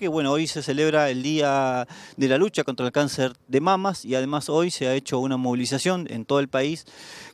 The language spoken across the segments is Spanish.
que bueno, hoy se celebra el Día de la Lucha contra el Cáncer de Mamas y además hoy se ha hecho una movilización en todo el país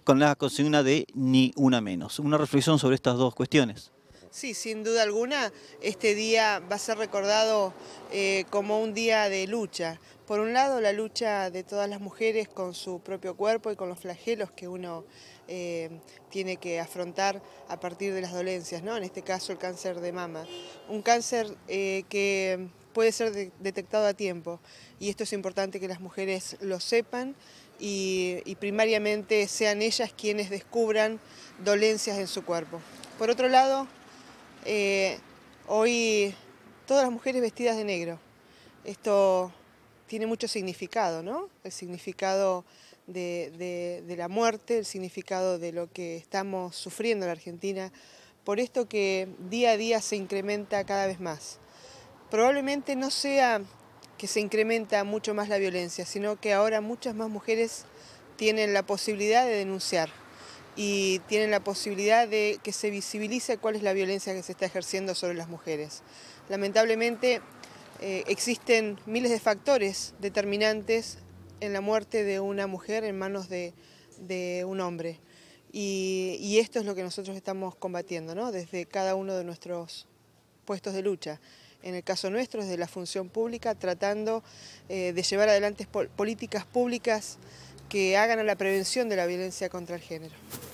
con la consigna de ni una menos. Una reflexión sobre estas dos cuestiones. Sí, sin duda alguna, este día va a ser recordado eh, como un día de lucha. Por un lado, la lucha de todas las mujeres con su propio cuerpo y con los flagelos que uno eh, tiene que afrontar a partir de las dolencias, ¿no? en este caso el cáncer de mama. Un cáncer eh, que puede ser detectado a tiempo y esto es importante que las mujeres lo sepan y primariamente sean ellas quienes descubran dolencias en su cuerpo. Por otro lado, eh, hoy todas las mujeres vestidas de negro. Esto tiene mucho significado, ¿no? El significado de, de, la muerte, el significado de lo que estamos sufriendo en la Argentina, por esto que día a día se incrementa cada vez más. Probablemente no sea que se incrementa mucho más la violencia, sino que ahora muchas más mujeres tienen la posibilidad de denunciar y tienen la posibilidad de que se visibilice cuál es la violencia que se está ejerciendo sobre las mujeres. Lamentablemente eh, existen miles de factores determinantes en la muerte de una mujer en manos de, un hombre. Y, esto es lo que nosotros estamos combatiendo, ¿no? desde cada uno de nuestros puestos de lucha. En el caso nuestro, desde la función pública, tratando eh, de llevar adelante políticas públicas que hagan a la prevención de la violencia contra el género.